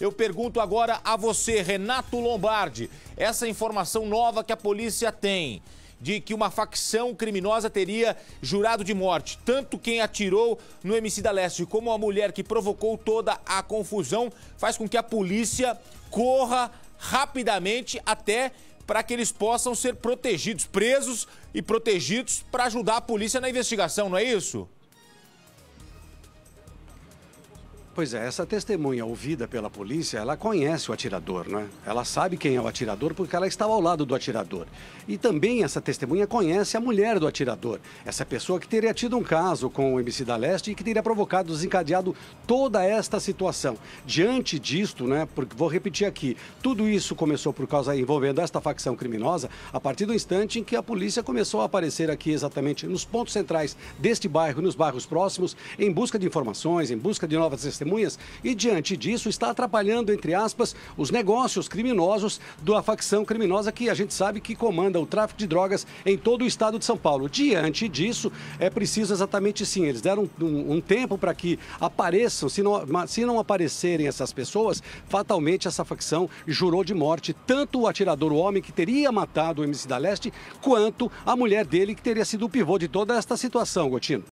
Eu pergunto agora a você, Renato Lombardi, essa informação nova que a polícia tem de que uma facção criminosa teria jurado de morte, tanto quem atirou no MC da Leste como a mulher que provocou toda a confusão, faz com que a polícia corra rapidamente até para que eles possam ser protegidos, presos e protegidos para ajudar a polícia na investigação, não é isso? Pois é, essa testemunha ouvida pela polícia, ela conhece o atirador, né? Ela sabe quem é o atirador porque ela estava ao lado do atirador. E também essa testemunha conhece a mulher do atirador, essa pessoa que teria tido um caso com o MC da Leste e que teria provocado, desencadeado toda esta situação. Diante disto, né, porque vou repetir aqui, tudo isso começou por causa envolvendo esta facção criminosa a partir do instante em que a polícia começou a aparecer aqui exatamente nos pontos centrais deste bairro, nos bairros próximos, em busca de informações, em busca de novas testemunhas testemunhas e, diante disso, está atrapalhando, entre aspas, os negócios criminosos da facção criminosa que a gente sabe que comanda o tráfico de drogas em todo o estado de São Paulo. Diante disso, é preciso exatamente sim. Eles deram um, um tempo para que apareçam. Se não, se não aparecerem essas pessoas, fatalmente essa facção jurou de morte tanto o atirador, o homem que teria matado o MC da Leste, quanto a mulher dele, que teria sido o pivô de toda esta situação, Gotino.